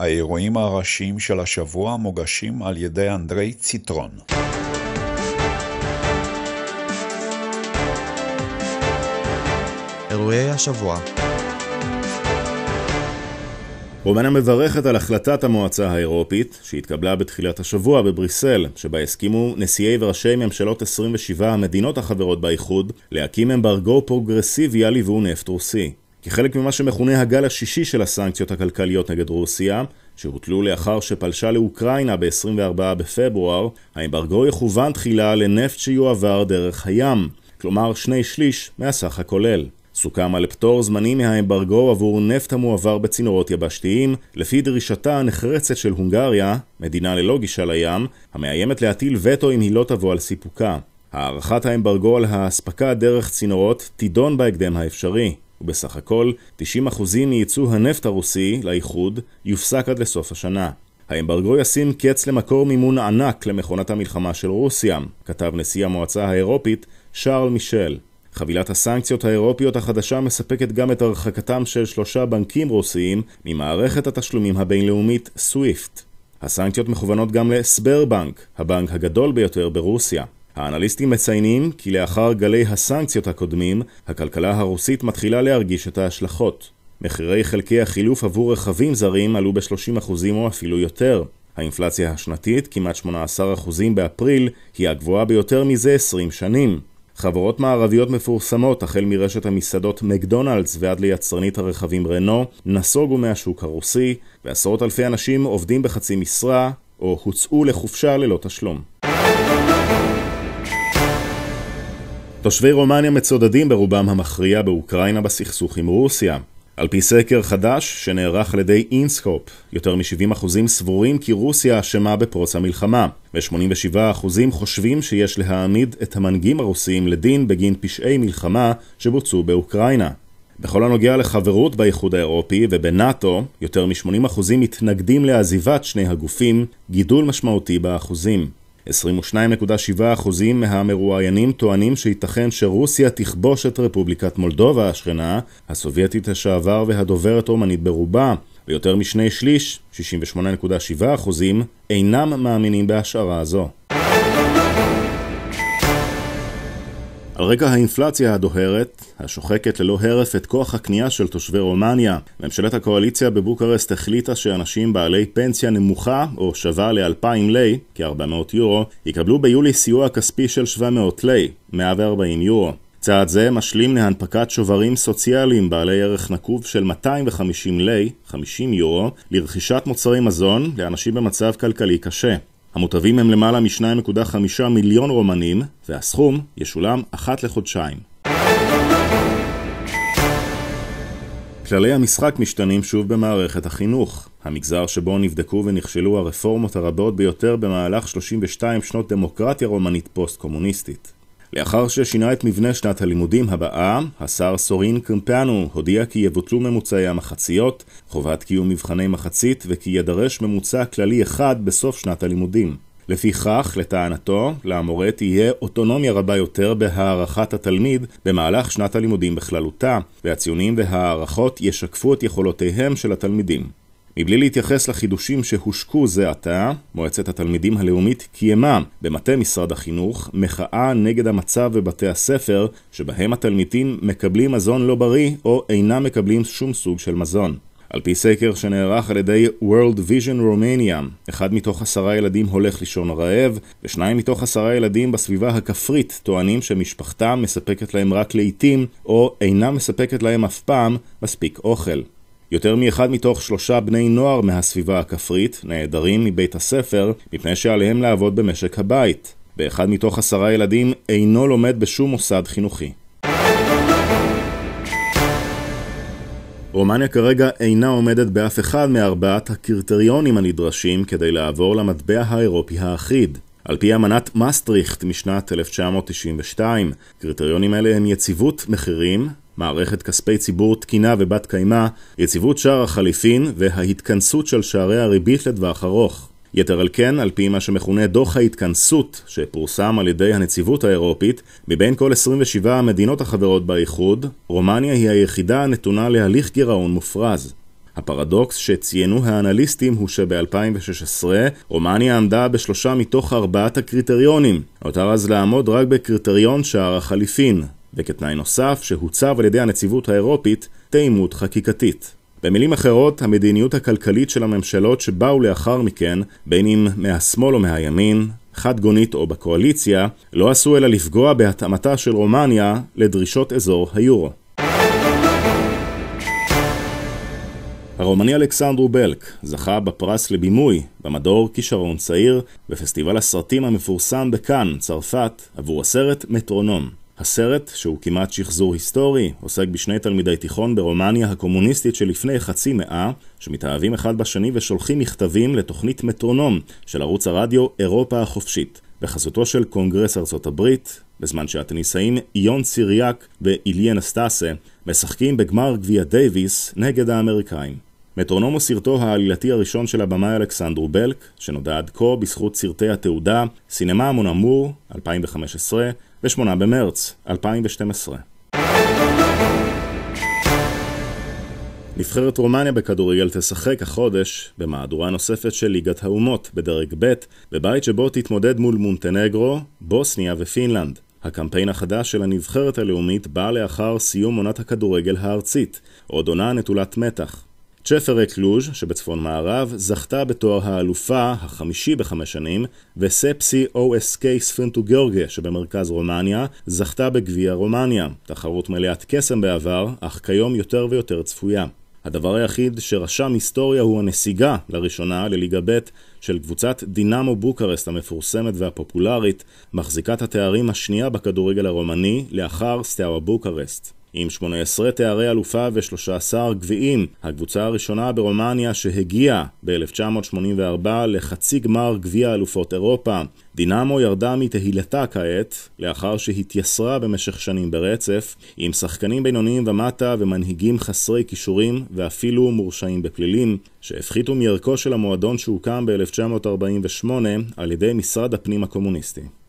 האירועים הראשיים של השבוע מוגשים על ידי אנדרי ציטרון. אירועי השבוע רומניה מברכת על החלטת המועצה האירופית, שהתקבלה בתחילת השבוע בבריסל, שבה הסכימו נשיאי וראשי ממשלות 27 המדינות החברות באיחוד להקים אמברגו פרוגרסיבי על יבוא נפט רוסי. כחלק ממה שמכונה הגל השישי של הסנקציות הכלכליות נגד רוסיה, שהוטלו לאחר שפלשה לאוקראינה ב-24 בפברואר, האמברגו יכוון תחילה לנפט שיועבר דרך הים, כלומר שני שליש מהסך הכולל. סוכם על פטור זמני מהאמברגו עבור נפט המועבר בצינורות יבשתיים, לפי דרישתה הנחרצת של הונגריה, מדינה ללא גישה לים, המאיימת להטיל וטו אם היא לא תבוא על סיפוקה. הארכת האמברגו על האספקה דרך צינורות תידון בהקדם האפשרי. ובסך הכל 90% מייצוא הנפט הרוסי לאיחוד יופסק עד לסוף השנה. האמברגו ישים קץ למקור מימון ענק למכונת המלחמה של רוסיה, כתב נשיא המועצה האירופית שרל מישל. חבילת הסנקציות האירופיות החדשה מספקת גם את הרחקתם של שלושה בנקים רוסיים ממערכת התשלומים הבינלאומית סוויפט. הסנקציות מכוונות גם לסברבנק, הבנק הגדול ביותר ברוסיה. האנליסטים מציינים כי לאחר גלי הסנקציות הקודמים, הכלכלה הרוסית מתחילה להרגיש את ההשלכות. מחירי חלקי החילוף עבור רכבים זרים עלו ב-30% או אפילו יותר. האינפלציה השנתית, כמעט 18% באפריל, היא הגבוהה ביותר מזה 20 שנים. חברות מערביות מפורסמות, החל מרשת המסעדות מקדונלדס ועד ליצרנית הרכבים רנו, נסוגו מהשוק הרוסי, ועשרות אלפי אנשים עובדים בחצי משרה, או הוצאו לחופשה ללא תשלום. תושבי רומניה מצודדים ברובם המכריע באוקראינה בסכסוך עם רוסיה. על פי סקר חדש שנערך על ידי אינסקופ, יותר מ-70% סבורים כי רוסיה אשמה בפרוץ המלחמה, ו-87% חושבים שיש להעמיד את המנהיגים הרוסיים לדין בגין פשעי מלחמה שבוצעו באוקראינה. בכל הנוגע לחברות באיחוד האירופי ובנאט"ו, יותר מ-80% מתנגדים לעזיבת שני הגופים, גידול משמעותי באחוזים. 22.7% מהמרואיינים טוענים שייתכן שרוסיה תכבוש את רפובליקת מולדובה השכנה, הסובייטית לשעבר והדוברת רומנית ברובה. ויותר משני שליש, 68.7%, אינם מאמינים בהשערה זו. על רקע האינפלציה הדוהרת, השוחקת ללא הרף את כוח הקנייה של תושבי רומניה, ממשלת הקואליציה בבוקרסט החליטה שאנשים בעלי פנסיה נמוכה או שווה ל-2,000 לי, כ-400 יורו, יקבלו ביולי סיוע כספי של 700 לי, 140 יורו. צעד זה משלים להנפקת שוברים סוציאליים בעלי ערך נקוב של 250 לי, 50 יורו, לרכישת מוצרי מזון לאנשים במצב כלכלי קשה. המוטבים הם למעלה מ-2.5 מיליון רומנים, והסכום ישולם אחת לחודשיים. כללי המשחק משתנים שוב במערכת החינוך, המגזר שבו נבדקו ונכשלו הרפורמות הרבות ביותר במהלך 32 שנות דמוקרטיה רומנית פוסט-קומוניסטית. לאחר ששינה את מבנה שנת הלימודים הבאה, השר סורין קמפנו הודיע כי יבוטלו ממוצעי המחציות, חובת קיום מבחני מחצית וכי ידרש ממוצע כללי אחד בסוף שנת הלימודים. לפיכך, לטענתו, למורה תהיה אוטונומיה רבה יותר בהערכת התלמיד במהלך שנת הלימודים בכללותה, והציונים וההערכות ישקפו את יכולותיהם של התלמידים. מבלי להתייחס לחידושים שהושקו זה עתה, מועצת התלמידים הלאומית קיימה במטה משרד החינוך מחאה נגד המצב בבתי הספר שבהם התלמידים מקבלים מזון לא בריא או אינם מקבלים שום סוג של מזון. על פי סקר שנערך על ידי World Vision Romania, אחד מתוך עשרה ילדים הולך לישון רעב, ושניים מתוך עשרה ילדים בסביבה הכפרית טוענים שמשפחתם מספקת להם רק לעיתים, או אינה מספקת להם אף פעם, מספיק אוכל. יותר מאחד מתוך שלושה בני נוער מהסביבה הכפרית נעדרים מבית הספר מפני שעליהם לעבוד במשק הבית, ואחד מתוך עשרה ילדים אינו לומד בשום מוסד חינוכי. רומניה כרגע אינה עומדת באף אחד מארבעת הקריטריונים הנדרשים כדי לעבור למטבע האירופי האחיד. על פי אמנת מסטריכט משנת 1992, קריטריונים אלה הם יציבות מחירים, מערכת כספי ציבור תקינה ובת קיימא, יציבות שער החליפין וההתכנסות של שערי הריבית לטווח ארוך. יתר על כן, על פי מה שמכונה דוח ההתכנסות, שפורסם על ידי הנציבות האירופית, מבין כל 27 המדינות החברות באיחוד, רומניה היא היחידה הנתונה להליך גירעון מופרז. הפרדוקס שציינו האנליסטים הוא שב-2016 רומניה עמדה בשלושה מתוך ארבעת הקריטריונים, נותר אז לעמוד רק בקריטריון שער החליפין, וכתנאי נוסף שהוצב על ידי הנציבות האירופית תאימות חקיקתית. במילים אחרות, המדיניות הכלכלית של הממשלות שבאו לאחר מכן, בין אם מהשמאל או מהימין, חד גונית או בקואליציה, לא עשו אלא לפגוע בהתאמתה של רומניה לדרישות אזור היורו. הרומני אלכסנדרו בלק זכה בפרס לבימוי במדור כישרון צעיר בפסטיבל הסרטים המפורסם בקאן, צרפת, עבור הסרט מטרונום. הסרט, שהוא כמעט שחזור היסטורי, עוסק בשני תלמידי תיכון ברומניה הקומוניסטית שלפני חצי מאה, שמתאהבים אחד בשני ושולחים מכתבים לתוכנית מטרונום של ערוץ הרדיו אירופה החופשית, בחסותו של קונגרס ארצות הברית, בזמן שהתניסאים יון ציריאק ואיליה נסטאסה משחקים בגמר גביע דייוויס נגד האמריקאים. מטרונום הוא סרטו העלילתי הראשון של הבמאי אלכסנדרו בלק, שנודע עד כה בזכות סרטי התעודה סינמה המון אמור, 2015, ו-8 במרץ, 2012. נבחרת רומניה בכדורגל תשחק החודש במהדורה נוספת של ליגת האומות בדרג ב', בבית שבו תתמודד מול מונטנגרו, בוסניה ופינלנד. הקמפיין החדש של הנבחרת הלאומית בא לאחר סיום עונת הכדורגל הארצית, עוד עונה נטולת מתח. צ'פרק לוז' שבצפון מערב זכתה בתואר האלופה החמישי בחמש שנים וספסי OSK ספינטו גיאורגיה שבמרכז רומניה זכתה בגביע רומניה, תחרות מלאת קסם בעבר אך כיום יותר ויותר צפויה. הדבר היחיד שרשם היסטוריה הוא הנסיגה לראשונה לליגה ב' של קבוצת דינמו בוקרסט המפורסמת והפופולרית, מחזיקת התארים השנייה בכדורגל הרומני לאחר סטאווה בוקרסט. עם 18 תארי אלופה ו-13 גביעים, הקבוצה הראשונה ברומניה שהגיעה ב-1984 לחצי גמר גביע אלופות אירופה. דינמו ירדה מתהילתה כעת, לאחר שהתייסרה במשך שנים ברצף, עם שחקנים בינוניים ומטה ומנהיגים חסרי כישורים ואפילו מורשעים בפלילים, שהפחיתו מירכו של המועדון שהוקם ב-1948 על ידי משרד הפנים הקומוניסטי.